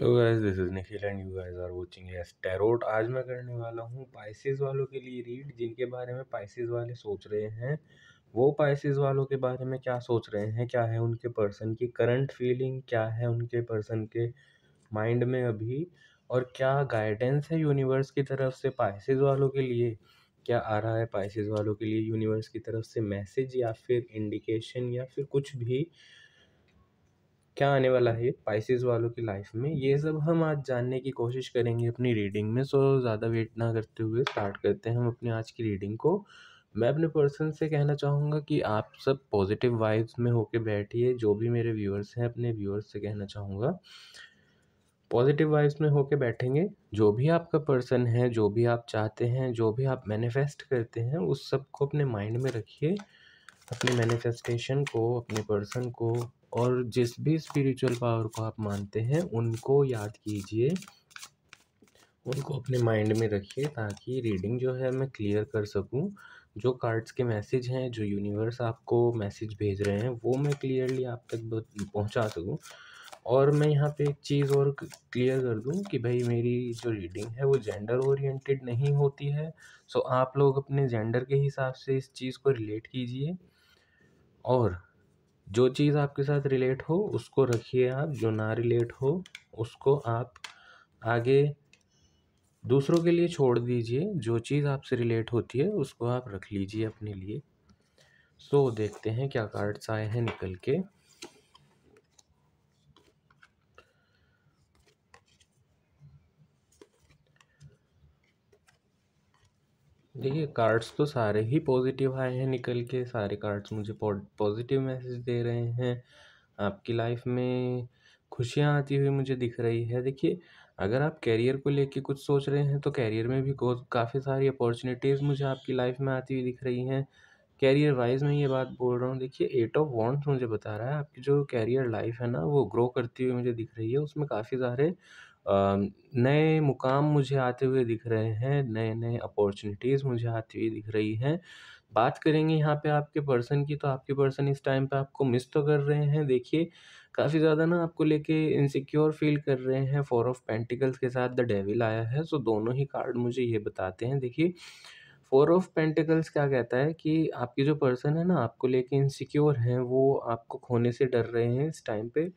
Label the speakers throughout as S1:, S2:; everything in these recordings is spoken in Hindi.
S1: hello guys this is Nikhil
S2: and you guys are watching yes tarot आज मैं करने वाला हूँ पाइसिस वालों के लिए रीड जिनके बारे में पाइसिस वाले सोच रहे हैं वो पाइसिस वालों के बारे में क्या सोच रहे हैं क्या है उनके पर्सन की करंट फीलिंग क्या है उनके पर्सन के माइंड में अभी और क्या गाइडेंस है यूनिवर्स की तरफ से पाइसिस वालों के लिए क्या आ रहा है पाइसिस वालों के लिए यूनिवर्स की तरफ से मैसेज या फिर इंडिकेशन या फिर कुछ भी क्या आने वाला है पाइसिस वालों की लाइफ में ये सब हम आज जानने की कोशिश करेंगे अपनी रीडिंग में सो ज़्यादा वेट ना करते हुए स्टार्ट करते हैं हम अपनी आज की रीडिंग को मैं अपने पर्सन से कहना चाहूँगा कि आप सब पॉजिटिव वाइब्स में होके बैठिए जो भी मेरे व्यूअर्स हैं अपने व्यूअर्स से कहना चाहूँगा पॉजिटिव वाइब्स में होके बैठेंगे जो भी आपका पर्सन है जो भी आप चाहते हैं जो भी आप मैनिफेस्ट करते हैं उस सब को अपने माइंड में रखिए अपने मैनिफेस्टेशन को अपने पर्सन को और जिस भी स्पिरिचुअल पावर को आप मानते हैं उनको याद कीजिए उनको अपने माइंड में रखिए ताकि रीडिंग जो है मैं क्लियर कर सकूं जो कार्ड्स के मैसेज हैं जो यूनिवर्स आपको मैसेज भेज रहे हैं वो मैं क्लियरली आप तक पहुंचा सकूं और मैं यहाँ पे एक चीज़ और क्लियर कर दूं कि भाई मेरी जो रीडिंग है वो जेंडर ओरिएंटेड नहीं होती है सो आप लोग अपने जेंडर के हिसाब से इस चीज़ को रिलेट कीजिए और जो चीज़ आपके साथ रिलेट हो उसको रखिए आप जो ना रिलेट हो उसको आप आगे दूसरों के लिए छोड़ दीजिए जो चीज़ आपसे रिलेट होती है उसको आप रख लीजिए अपने लिए सो so, देखते हैं क्या कार्ड्स आए हैं निकल के देखिए कार्ड्स तो सारे ही पॉजिटिव आए हैं निकल के सारे कार्ड्स मुझे पॉजिटिव मैसेज दे रहे हैं आपकी लाइफ में खुशियाँ आती हुई मुझे दिख रही है देखिए अगर आप कैरियर को लेके कुछ सोच रहे हैं तो कैरियर में भी काफ़ी सारी अपॉर्चुनिटीज़ मुझे आपकी लाइफ में आती हुई दिख रही हैं कैरियर वाइज में ये बात बोल रहा हूँ देखिए एट ऑफ वॉन्ट्स मुझे बता रहा है आपकी जो कैरियर लाइफ है ना वो ग्रो करती हुई मुझे दिख रही है उसमें काफ़ी सारे नए मुकाम मुझे आते हुए दिख रहे हैं नए नए अपॉर्चुनिटीज़ मुझे आती हुई दिख रही हैं बात करेंगे यहाँ पे आपके पर्सन की तो आपके पर्सन इस टाइम पे आपको मिस तो कर रहे हैं देखिए काफ़ी ज़्यादा ना आपको लेके इनसिक्योर फील कर रहे हैं फोर ऑफ पेंटिकल्स के साथ द डेविल आया है सो दोनों ही कार्ड मुझे ये बताते हैं देखिए फोर ऑफ पेंटिकल्स क्या कहता है कि आपकी जो पर्सन है ना आपको लेके इनसिक्योर हैं वो आपको खोने से डर रहे हैं इस टाइम पे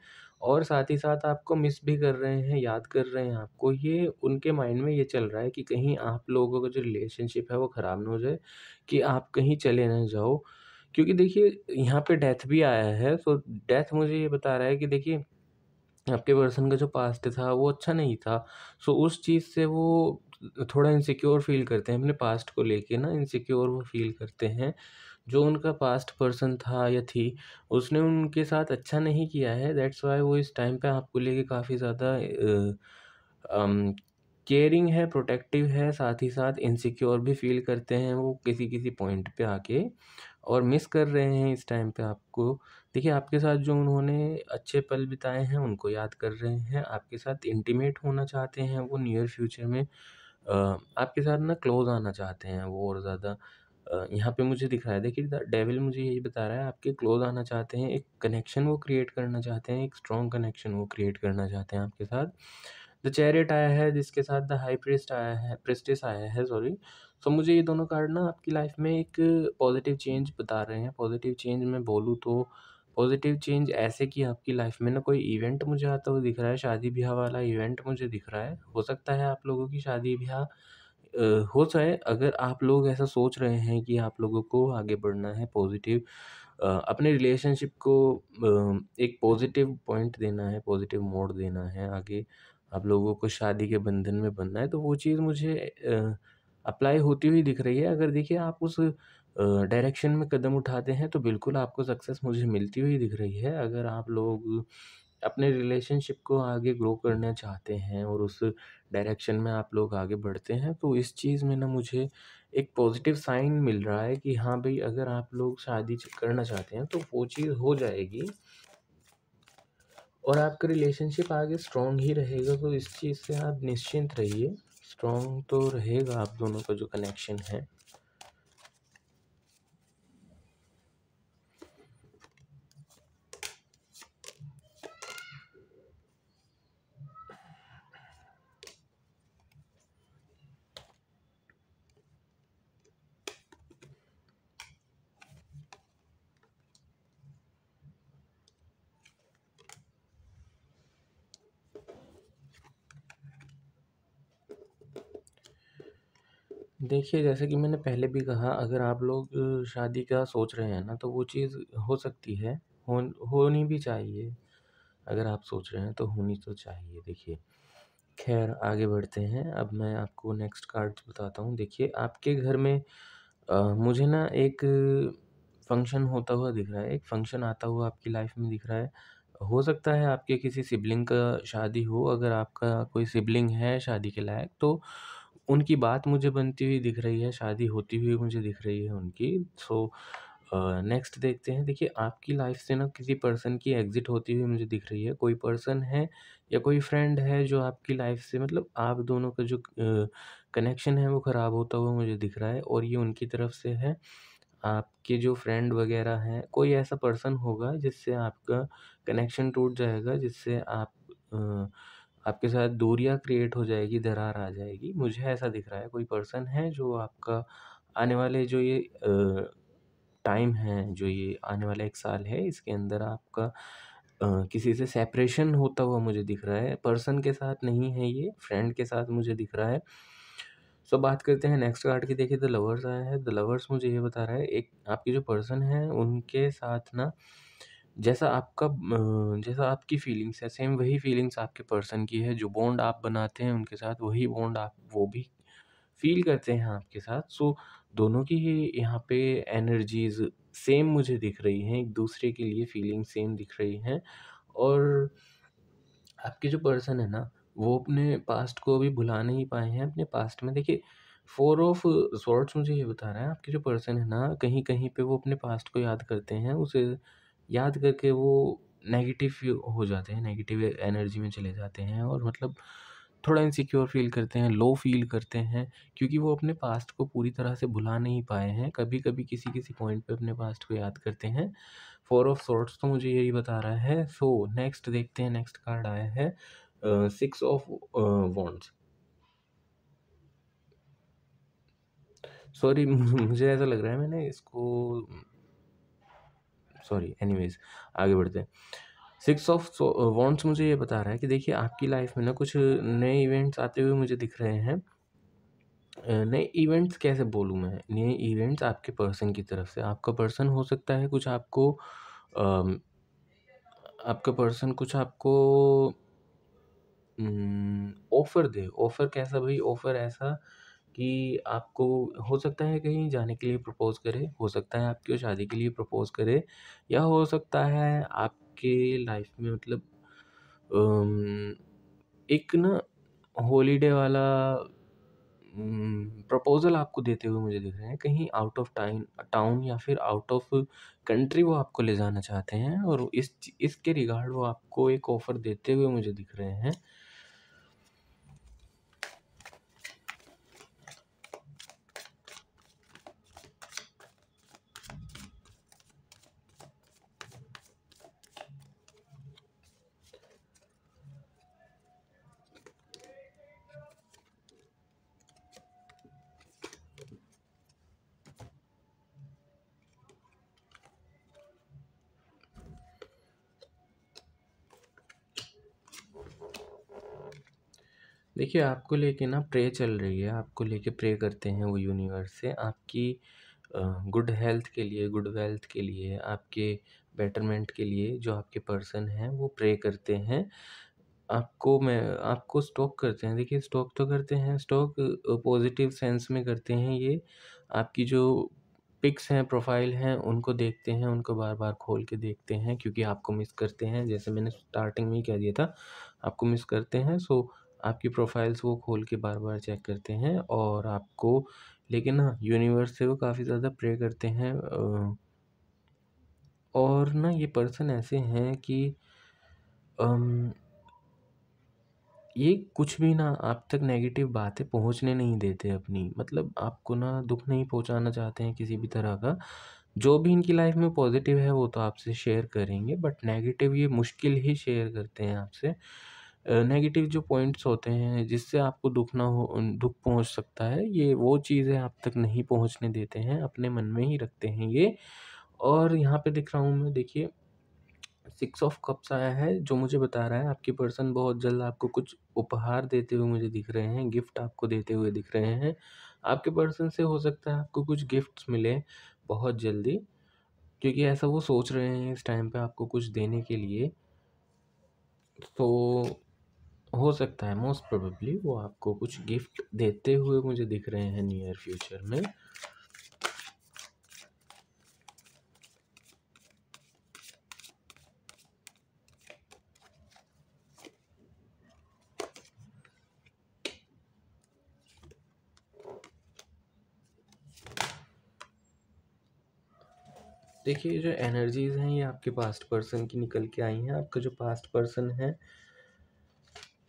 S2: और साथ ही साथ आपको मिस भी कर रहे हैं याद कर रहे हैं आपको ये उनके माइंड में ये चल रहा है कि कहीं आप लोगों का जो रिलेशनशिप है वो ख़राब ना हो जाए कि आप कहीं चले ना जाओ क्योंकि देखिए यहाँ पे डेथ भी आया है तो डेथ मुझे ये बता रहा है कि देखिए आपके पर्सन का जो पास्ट था वो अच्छा नहीं था सो तो उस चीज़ से वो थोड़ा इनसिक्योर फील करते हैं अपने पास्ट को लेके ना इनसिक्योर वो फील करते हैं जो उनका पास्ट पर्सन था या थी उसने उनके साथ अच्छा नहीं किया है दैट्स वाई वो इस टाइम पे आपको लेके काफ़ी ज़्यादा केयरिंग है प्रोटेक्टिव है साथ ही साथ इनसिक्योर भी फील करते हैं वो किसी किसी पॉइंट पे आके और मिस कर रहे हैं इस टाइम पे आपको देखिए आपके साथ जो उन्होंने अच्छे पल बिताए हैं उनको याद कर रहे हैं आपके साथ इंटीमेट होना चाहते हैं वो नियर फ्यूचर में आपके साथ ना क्लोज आना चाहते हैं वो और ज़्यादा यहाँ पे मुझे दिख रहा है देखिए डेविल मुझे यही बता रहा है आपके क्लोज आना चाहते हैं एक कनेक्शन वो क्रिएट करना चाहते हैं एक स्ट्रॉन्ग कनेक्शन वो क्रिएट करना चाहते हैं आपके साथ द चैरिट आया है जिसके साथ द हाई प्रेस्ट आया है प्रेस्टिस आया है सॉरी सो so, मुझे ये दोनों कार्ड ना आपकी लाइफ में एक पॉजिटिव चेंज बता रहे हैं पॉजिटिव चेंज मैं बोलूँ तो पॉजिटिव चेंज ऐसे कि आपकी लाइफ में ना कोई इवेंट मुझे आता हुआ दिख रहा है शादी ब्याह वाला इवेंट मुझे दिख रहा है हो सकता है आप लोगों की शादी ब्याह हो जाए अगर आप लोग ऐसा सोच रहे हैं कि आप लोगों को आगे बढ़ना है पॉजिटिव अपने रिलेशनशिप को एक पॉजिटिव पॉइंट देना है पॉजिटिव मोड़ देना है आगे आप लोगों को शादी के बंधन में बनना है तो वो चीज़ मुझे अप्लाई होती हुई दिख रही है अगर देखिए आप उस डायरेक्शन में कदम उठाते हैं तो बिल्कुल आपको सक्सेस मुझे मिलती हुई दिख रही है अगर आप लोग अपने रिलेशनशिप को आगे ग्रो करना चाहते हैं और उस डायरेक्शन में आप लोग आगे बढ़ते हैं तो इस चीज़ में ना मुझे एक पॉजिटिव साइन मिल रहा है कि हाँ भाई अगर आप लोग शादी करना चाहते हैं तो वो चीज़ हो जाएगी और आपका रिलेशनशिप आगे स्ट्रॉन्ग ही रहेगा तो इस चीज़ से आप निश्चिंत रहिए स्ट्रॉन्ग तो रहेगा आप दोनों का जो कनेक्शन है देखिए जैसे कि मैंने पहले भी कहा अगर आप लोग शादी का सोच रहे हैं ना तो वो चीज़ हो सकती है हो होनी भी चाहिए अगर आप सोच रहे हैं तो होनी तो चाहिए देखिए खैर आगे बढ़ते हैं अब मैं आपको नेक्स्ट कार्ड बताता हूँ देखिए आपके घर में आ, मुझे ना एक फंक्शन होता हुआ दिख रहा है एक फंक्शन आता हुआ आपकी लाइफ में दिख रहा है हो सकता है आपके किसी सिबलिंग का शादी हो अगर आपका कोई सिबलिंग है शादी के लायक तो उनकी बात मुझे बनती हुई दिख रही है शादी होती हुई मुझे दिख रही है उनकी सो नेक्स्ट देखते हैं देखिए आपकी लाइफ से ना किसी पर्सन की एग्ज़िट होती हुई मुझे दिख रही है कोई पर्सन है या कोई फ्रेंड है जो आपकी लाइफ से मतलब आप दोनों का जो कनेक्शन है वो ख़राब होता हुआ मुझे दिख रहा है और ये उनकी तरफ से है आपके जो फ्रेंड वगैरह हैं कोई ऐसा पर्सन होगा जिससे आपका कनेक्शन टूट जाएगा जिससे आप आपके साथ दूरियाँ क्रिएट हो जाएगी दरार आ जाएगी मुझे ऐसा दिख रहा है कोई पर्सन है जो आपका आने वाले जो ये टाइम है जो ये आने वाला एक साल है इसके अंदर आपका किसी से सेपरेशन होता हुआ मुझे दिख रहा है पर्सन के साथ नहीं है ये फ्रेंड के साथ मुझे दिख रहा है सो so, बात करते हैं नेक्स्ट कार्ड की देखिए द लवर्स आया है द लवर्स मुझे ये बता रहा है एक आपकी जो पर्सन है उनके साथ ना जैसा आपका जैसा आपकी फ़ीलिंग्स है सेम वही फ़ीलिंग्स आपके पर्सन की है जो बॉन्ड आप बनाते हैं उनके साथ वही बॉन्ड आप वो भी फ़ील करते हैं आपके साथ सो दोनों की ही यहाँ पे एनर्जीज़ सेम मुझे दिख रही हैं एक दूसरे के लिए फ़ीलिंग सेम दिख रही हैं और आपके जो पर्सन है ना वो अपने पास्ट को अभी भुला नहीं पाए हैं अपने पास्ट में देखिए फोर ऑफ सॉर्ट्स मुझे ये बता रहा है आपके जो पर्सन है ना कहीं कहीं पे वो अपने पास्ट को याद करते हैं उसे याद करके वो नेगेटिव हो जाते हैं नेगेटिव एनर्जी में चले जाते हैं और मतलब थोड़ा इनसिक्योर फील करते हैं लो फील करते हैं क्योंकि वो अपने पास्ट को पूरी तरह से भुला नहीं पाए हैं कभी कभी किसी किसी पॉइंट पे अपने पास्ट को याद करते हैं फोर ऑफ सॉर्ट्स तो मुझे यही बता रहा है सो so, नेक्स्ट देखते हैं नेक्स्ट कार्ड आया है सिक्स ऑफ वॉन्ट्स सॉरी मुझे ऐसा लग रहा है मैंने इसको सॉरी एनीवेज आगे बढ़ते हैं सिक्स ऑफ वॉन्ट्स मुझे ये बता रहा है कि देखिए आपकी लाइफ में ना कुछ नए इवेंट्स आते हुए मुझे दिख रहे हैं नए इवेंट्स कैसे बोलूँ मैं नए इवेंट्स आपके पर्सन की तरफ से आपका पर्सन हो सकता है कुछ आपको आपका पर्सन कुछ आपको ऑफ़र दे ऑफ़र कैसा भाई ऑफ़र ऐसा कि आपको हो सकता है कहीं जाने के लिए प्रपोज़ करे हो सकता है आपकी शादी के लिए प्रपोज़ करे या हो सकता है आपके लाइफ में मतलब एक ना हॉलीडे वाला प्रपोज़ल आपको देते हुए मुझे दिख रहे हैं कहीं आउट ऑफ टाइम टाउन या फिर आउट ऑफ कंट्री वो आपको ले जाना चाहते हैं और इस इसके रिगार्ड वो आपको एक ऑफ़र देते हुए मुझे दिख रहे हैं देखिए आपको लेके ना प्रे चल रही है आपको लेके प्रे करते हैं वो यूनिवर्स से आपकी गुड हेल्थ के लिए गुड वेल्थ के लिए आपके बेटरमेंट के लिए जो आपके पर्सन हैं वो प्रे करते हैं आपको मैं आपको स्टॉक करते हैं देखिए स्टॉक तो करते हैं स्टॉक पॉजिटिव सेंस में करते हैं ये आपकी जो पिक्स हैं प्रोफाइल हैं उनको देखते हैं उनको बार बार खोल के देखते हैं क्योंकि आपको मिस करते हैं जैसे मैंने स्टार्टिंग में ही कह दिया था आपको मिस करते हैं सो आपकी प्रोफाइल्स वो खोल के बार बार चेक करते हैं और आपको लेकिन हाँ यूनिवर्स से वो काफ़ी ज़्यादा प्रे करते हैं और ना ये पर्सन ऐसे हैं कि अम, ये कुछ भी ना आप तक नेगेटिव बातें पहुंचने नहीं देते अपनी मतलब आपको ना दुख नहीं पहुंचाना चाहते हैं किसी भी तरह का जो भी इनकी लाइफ में पॉजिटिव है वो तो आपसे शेयर करेंगे बट नेगेटिव ये मुश्किल ही शेयर करते हैं आपसे नेगेटिव जो पॉइंट्स होते हैं जिससे आपको दुख ना हो दुख पहुंच सकता है ये वो चीज़ें आप तक नहीं पहुंचने देते हैं अपने मन में ही रखते हैं ये और यहाँ पे दिख रहा हूँ मैं देखिए सिक्स ऑफ कप्स आया है जो मुझे बता रहा है आपकी पर्सन बहुत जल्द आपको कुछ उपहार देते हुए मुझे दिख रहे हैं गिफ्ट आपको देते हुए दिख रहे हैं आपके पर्सन से हो सकता है आपको कुछ गिफ्ट्स मिले बहुत जल्दी क्योंकि ऐसा वो सोच रहे हैं इस टाइम पे आपको कुछ देने के लिए तो हो सकता है मोस्ट प्रोबेबली वो आपको कुछ गिफ्ट देते हुए मुझे दिख रहे हैं नियर फ्यूचर में देखिए जो एनर्जीज़ हैं ये आपके पास्ट पर्सन की निकल के आई हैं आपका जो पास्ट पर्सन है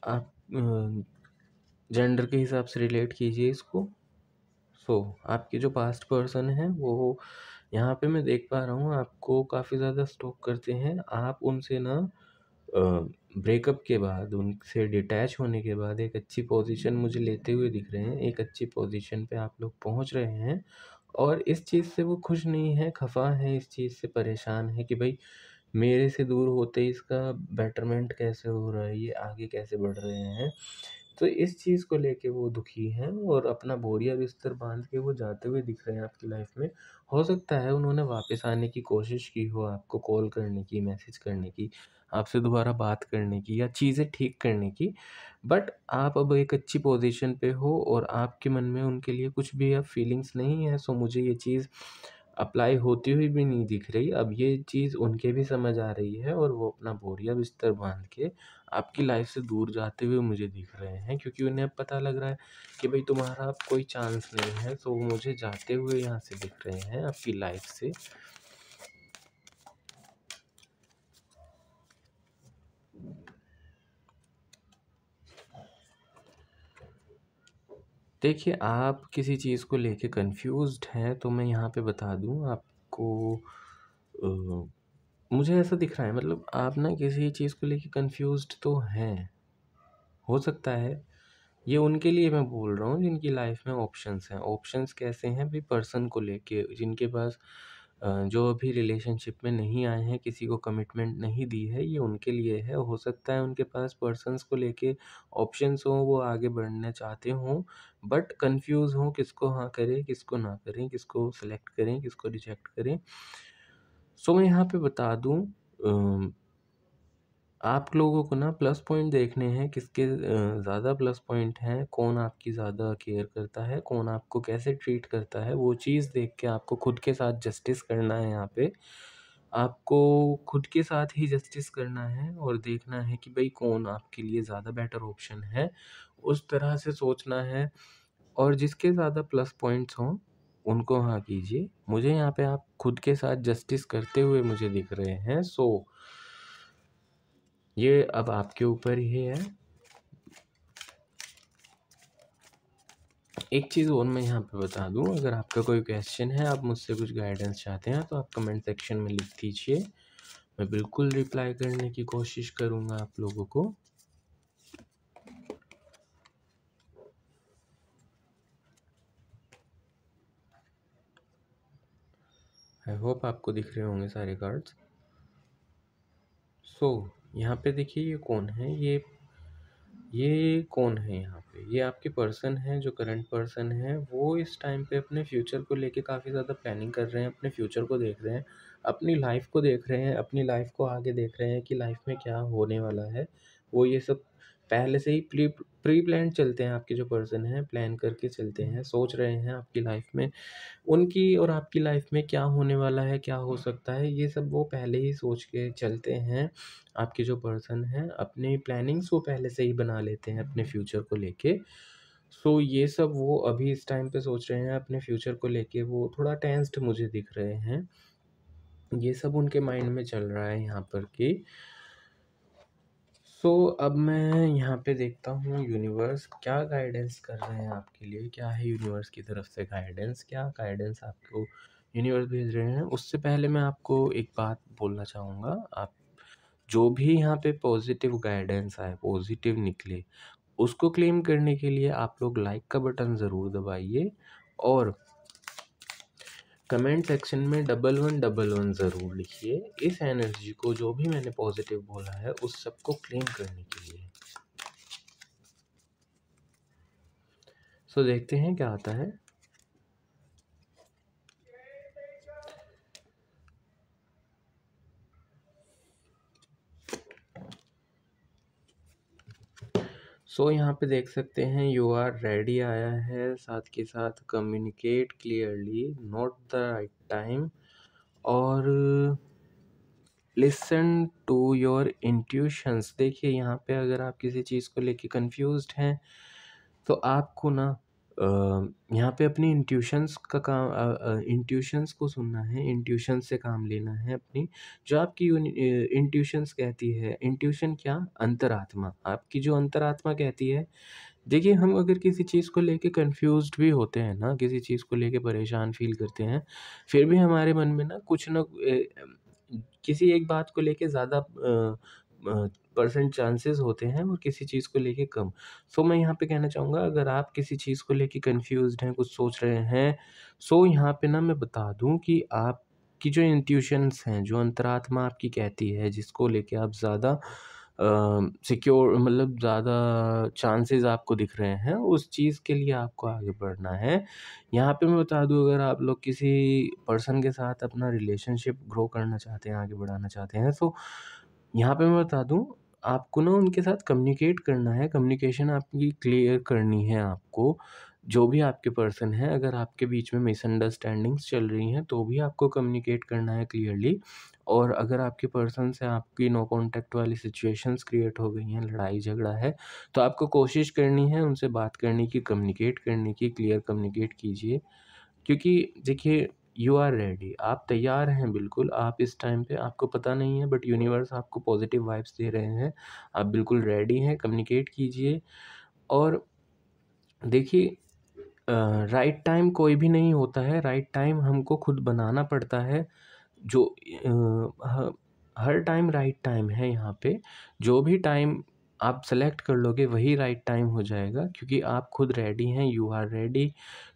S2: आप जेंडर के हिसाब से रिलेट कीजिए इसको सो आपके जो पास्ट पर्सन हैं वो यहाँ पे मैं देख पा रहा हूँ आपको काफ़ी ज़्यादा स्टॉक करते हैं आप उनसे ना ब्रेकअप के बाद उनसे डिटैच होने के बाद एक अच्छी पोजीशन मुझे लेते हुए दिख रहे हैं एक अच्छी पोजीशन पे आप लोग पहुँच रहे हैं और इस चीज़ से वो खुश नहीं है खफा है इस चीज़ से परेशान है कि भाई मेरे से दूर होते ही इसका बेटरमेंट कैसे हो रहा है ये आगे कैसे बढ़ रहे हैं तो इस चीज़ को लेके वो दुखी हैं और अपना बोरिया बिस्तर बांध के वो जाते हुए दिख रहे हैं आपकी लाइफ में हो सकता है उन्होंने वापस आने की कोशिश की हो आपको कॉल करने की मैसेज करने की आपसे दोबारा बात करने की या चीज़ें ठीक करने की बट आप अब एक अच्छी पोजीशन पे हो और आपके मन में उनके लिए कुछ भी अब फीलिंग्स नहीं है सो मुझे ये चीज़ अप्लाई होती हुई भी नहीं दिख रही अब ये चीज़ उनके भी समझ आ रही है और वो अपना बोरिया बिस्तर बांध के आपकी लाइफ से दूर जाते हुए मुझे दिख रहे हैं क्योंकि उन्हें अब पता लग रहा है कि भाई तुम्हारा अब कोई चांस नहीं है तो वो मुझे जाते हुए यहाँ से दिख रहे हैं आपकी लाइफ से देखिए आप किसी चीज़ को लेके कंफ्यूज्ड हैं तो मैं यहाँ पे बता दूँ आपको आ, मुझे ऐसा दिख रहा है मतलब आप ना किसी चीज़ को लेके कंफ्यूज्ड तो हैं हो सकता है ये उनके लिए मैं बोल रहा हूँ जिनकी लाइफ में ऑप्शंस हैं ऑप्शंस कैसे हैं भी पर्सन को लेके जिनके पास जो अभी रिलेशनशिप में नहीं आए हैं किसी को कमिटमेंट नहीं दी है ये उनके लिए है हो सकता है उनके पास पर्सनस को लेके ऑप्शंस हों वो आगे बढ़ना चाहते हों बट कंफ्यूज हों किसको हाँ करें किसको ना करें किसको सेलेक्ट करें किसको रिजेक्ट करें सो मैं यहाँ पे बता दूँ आप लोगों को ना प्लस पॉइंट देखने हैं किसके ज़्यादा प्लस पॉइंट हैं कौन आपकी ज़्यादा केयर करता है कौन आपको कैसे ट्रीट करता है वो चीज़ देख के आपको खुद के साथ जस्टिस करना है यहाँ पे आपको खुद के साथ ही जस्टिस करना है और देखना है कि भाई कौन आपके लिए ज़्यादा बेटर ऑप्शन है उस तरह से सोचना है और जिसके ज़्यादा प्लस पॉइंट्स हों उनको हाँ कीजिए मुझे यहाँ पे आप खुद के साथ जस्टिस करते हुए मुझे दिख रहे हैं सो so, ये अब आपके ऊपर ही है एक चीज़ और मैं यहाँ पे बता दूँ अगर आपका कोई क्वेश्चन है आप मुझसे कुछ गाइडेंस चाहते हैं तो आप कमेंट सेक्शन में लिख दीजिए मैं बिल्कुल रिप्लाई करने की कोशिश करूँगा आप लोगों को आई होप आपको दिख रहे होंगे सारे कार्ड्स सो so, यहाँ पे देखिए ये कौन है ये ये कौन है यहाँ पे ये आपके पर्सन हैं जो करंट पर्सन हैं वो इस टाइम पे अपने फ्यूचर को लेके काफ़ी ज़्यादा प्लानिंग कर रहे हैं अपने फ्यूचर को देख रहे हैं अपनी लाइफ को देख रहे हैं अपनी लाइफ को आगे देख रहे हैं कि लाइफ में क्या होने वाला है वो ये सब पहले से ही प्री प्री प्लान चलते हैं आपके जो पर्सन हैं प्लान करके चलते हैं सोच रहे हैं आपकी लाइफ में उनकी और आपकी लाइफ में क्या होने वाला है क्या हो सकता है ये सब वो पहले ही सोच के चलते हैं आपके जो पर्सन हैं अपनी प्लानिंग्स वो पहले से ही बना लेते हैं अपने फ्यूचर को लेके सो so, ये सब वो अभी इस टाइम पे सोच रहे हैं अपने फ्यूचर को लेके वो थोड़ा टेंस्ड मुझे दिख रहे हैं ये सब उनके माइंड में चल रहा है यहाँ पर कि सो अब मैं यहाँ पे देखता हूँ यूनिवर्स क्या गाइडेंस कर रहे हैं आपके लिए क्या है यूनिवर्स की तरफ से गाइडेंस क्या गाइडेंस आपको यूनिवर्स भेज रहे हैं उससे पहले मैं आपको एक बात बोलना चाहूँगा आप जो भी यहाँ पे पॉजिटिव गाइडेंस आए पॉजिटिव निकले उसको क्लेम करने के लिए आप लोग लाइक का बटन ज़रूर दबाइए और कमेंट सेक्शन में डबल वन डबल वन ज़रूर लिखिए इस एनर्जी को जो भी मैंने पॉजिटिव बोला है उस सब को क्लेम करने के लिए सो so, देखते हैं क्या आता है सो so, यहाँ पे देख सकते हैं यू आर रेडी आया है साथ के साथ communicate clearly note the right time और लिसन टू योर इंट्यूशंस देखिए यहाँ पे अगर आप किसी चीज़ को लेके कंफ्यूज्ड हैं तो आपको ना यहाँ पे अपनी इंट्यूशंस का काम इंट्यूशंस को सुनना है इंट्यूशन से काम लेना है अपनी जो आपकी इंट्यूशंस कहती है इंट्यूशन क्या अंतरात्मा आपकी जो अंतरात्मा कहती है देखिए हम अगर किसी चीज़ को लेके कंफ्यूज्ड भी होते हैं ना किसी चीज़ को लेके परेशान फील करते हैं फिर भी हमारे मन में ना कुछ ना किसी एक बात को लेके ज़्यादा परसेंट चांसेस होते हैं और किसी चीज़ को लेके कम सो so, मैं यहाँ पे कहना चाहूँगा अगर आप किसी चीज़ को लेके कंफ्यूज हैं कुछ सोच रहे हैं सो so यहाँ पे ना मैं बता दूँ कि आपकी जो इंट्यूशंस हैं जो अंतरात्मा आपकी कहती है जिसको लेके आप ज़्यादा सिक्योर मतलब ज़्यादा चांसेस आपको दिख रहे हैं उस चीज़ के लिए आपको आगे बढ़ना है यहाँ पे मैं बता दूँ अगर आप लोग किसी पर्सन के साथ अपना रिलेशनशिप ग्रो करना चाहते हैं आगे बढ़ाना चाहते हैं तो यहाँ पे मैं बता दूँ आपको ना उनके साथ कम्युनिकेट करना है कम्युनिकेशन आपकी क्लियर करनी है आपको जो भी आपके पर्सन हैं अगर आपके बीच में मिसअंडरस्टैंडिंग्स चल रही हैं तो भी आपको कम्युनिकेट करना है क्लियरली और अगर आपके पर्सन से आपकी नो कॉन्टैक्ट वाली सिचुएशंस क्रिएट हो गई हैं लड़ाई झगड़ा है तो आपको कोशिश करनी है उनसे बात करने की कम्युनिकेट करने की क्लियर कम्युनिकेट कीजिए क्योंकि देखिए यू आर रेडी आप तैयार हैं बिल्कुल आप इस टाइम पे आपको पता नहीं है बट यूनिवर्स आपको पॉजिटिव वाइब्स दे रहे हैं आप बिल्कुल रेडी हैं कम्युनिकेट कीजिए और देखिए राइट टाइम कोई भी नहीं होता है राइट right टाइम हमको खुद बनाना पड़ता है जो uh, हर टाइम राइट टाइम है यहाँ पे जो भी टाइम आप सेलेक्ट कर लोगे वही राइट टाइम हो जाएगा क्योंकि आप खुद रेडी हैं यू आर रेडी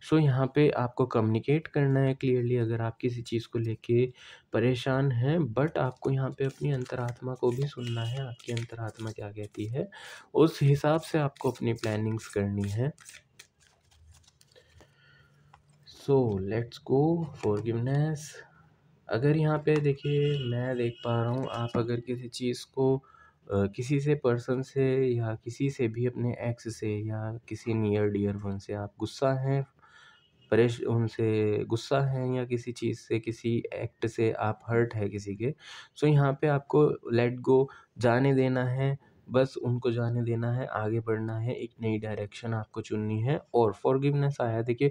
S2: सो यहाँ पे आपको कम्युनिकेट करना है क्लियरली अगर आप किसी चीज़ को लेके परेशान हैं बट आपको यहाँ पे अपनी अंतरात्मा को भी सुनना है आपकी अंतरात्मा क्या कहती है उस हिसाब से आपको अपनी प्लानिंग्स करनी है सो लेट्स गो फॉरगिवनेस अगर यहाँ पे देखिए मैं देख पा रहा हूँ आप अगर किसी चीज़ को किसी से पर्सन से या किसी से भी अपने एक्स से या किसी नियर डियर वन से आप गुस्सा हैं परेश उनसे गुस्सा हैं या किसी चीज़ से किसी एक्ट से आप हर्ट है किसी के सो तो यहाँ पे आपको लेट गो जाने देना है बस उनको जाने देना है आगे बढ़ना है एक नई डायरेक्शन आपको चुननी है और फॉरगिवनेस आया देखिए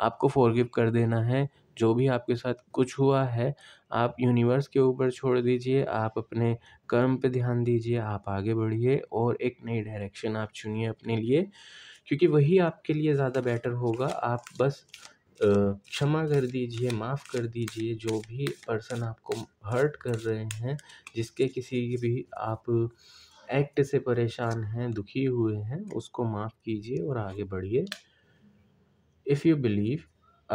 S2: आपको फॉरगिव कर देना है जो भी आपके साथ कुछ हुआ है आप यूनिवर्स के ऊपर छोड़ दीजिए आप अपने कर्म पे ध्यान दीजिए आप आगे बढ़िए और एक नई डायरेक्शन आप चुनिए अपने लिए क्योंकि वही आपके लिए ज़्यादा बेटर होगा आप बस क्षमा कर दीजिए माफ़ कर दीजिए जो भी पर्सन आपको हर्ट कर रहे हैं जिसके किसी भी आप एक्ट से परेशान हैं दुखी हुए हैं उसको माफ़ कीजिए और आगे बढ़िए if you believe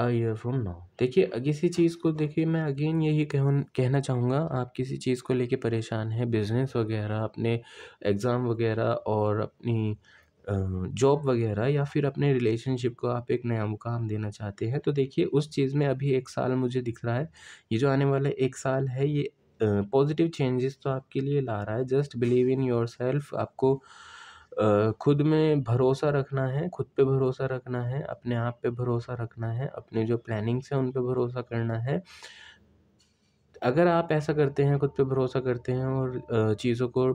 S2: a year from now देखिए किसी चीज़ को देखिए मैं अगेन यही कह कहना चाहूँगा आप किसी चीज़ को लेके परेशान हैं बिज़नेस वगैरह अपने एग्ज़ाम वगैरह और अपनी जॉब वगैरह या फिर अपने रिलेशनशिप को आप एक नया मुकाम देना चाहते हैं तो देखिए उस चीज़ में अभी एक साल मुझे दिख रहा है ये जो आने वाला एक साल है ये पॉजिटिव चेंजेस तो आपके लिए ला रहा है just believe in yourself आपको खुद में भरोसा रखना है खुद पे भरोसा रखना है अपने आप पे भरोसा रखना है अपने जो प्लानिंग्स हैं उन पे भरोसा करना है अगर आप ऐसा करते हैं खुद पे भरोसा करते हैं और चीज़ों को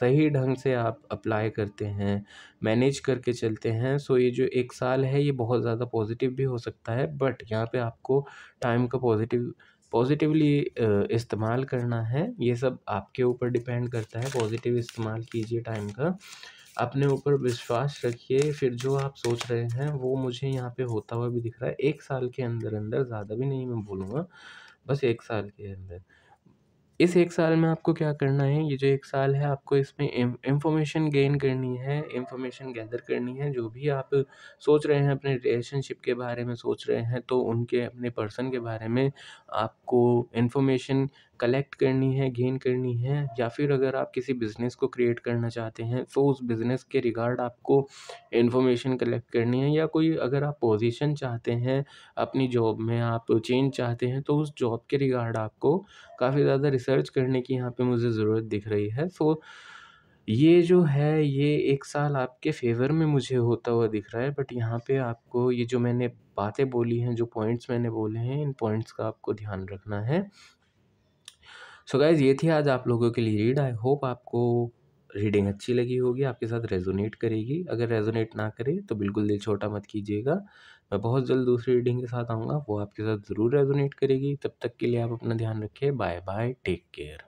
S2: सही ढंग से आप अप्लाई करते हैं मैनेज करके चलते हैं सो ये जो एक साल है ये बहुत ज़्यादा पॉजिटिव भी हो सकता है बट यहाँ पे आपको टाइम का पॉजिटिव पॉजिटिवली इस्तेमाल करना है ये सब आपके ऊपर डिपेंड करता है पॉजिटिव इस्तेमाल कीजिए टाइम का अपने ऊपर विश्वास रखिए फिर जो आप सोच रहे हैं वो मुझे यहाँ पे होता हुआ भी दिख रहा है एक साल के अंदर अंदर ज़्यादा भी नहीं मैं बोलूँगा बस एक साल के अंदर इस एक साल में आपको क्या करना है ये जो एक साल है आपको इसमें इंफॉर्मेशन गेन करनी है इंफॉर्मेशन गैदर करनी है जो भी आप सोच रहे हैं अपने रिलेशनशिप के बारे में सोच रहे हैं तो उनके अपने पर्सन के बारे में आपको इंफॉर्मेशन कलेक्ट करनी है गेन करनी है या फिर अगर आप किसी बिज़नेस को क्रिएट करना चाहते हैं तो उस बिज़नेस के रिगार्ड आपको इन्फॉर्मेशन कलेक्ट करनी है या कोई अगर आप पोजीशन चाहते हैं अपनी जॉब में आप चेंज चाहते हैं तो उस जॉब के रिगार्ड आपको काफ़ी ज़्यादा रिसर्च रिसर्च करने की यहाँ पे मुझे ज़रूरत दिख रही है सो ये जो है ये एक साल आपके फेवर में मुझे होता हुआ दिख रहा है बट यहाँ पे आपको ये जो मैंने बातें बोली हैं जो पॉइंट्स मैंने बोले हैं इन पॉइंट्स का आपको ध्यान रखना है सो so गाइज ये थी आज आप लोगों के लिए रीड आई होप आपको रीडिंग अच्छी लगी होगी आपके साथ रेजोनेट करेगी अगर रेजोनेट ना करे तो बिल्कुल दिल छोटा मत कीजिएगा मैं बहुत जल्द दूसरी रीडिंग के साथ आऊँगा वो आपके साथ ज़रूर रेजोनेट करेगी तब तक के लिए आप अपना ध्यान रखिए बाय बाय टेक केयर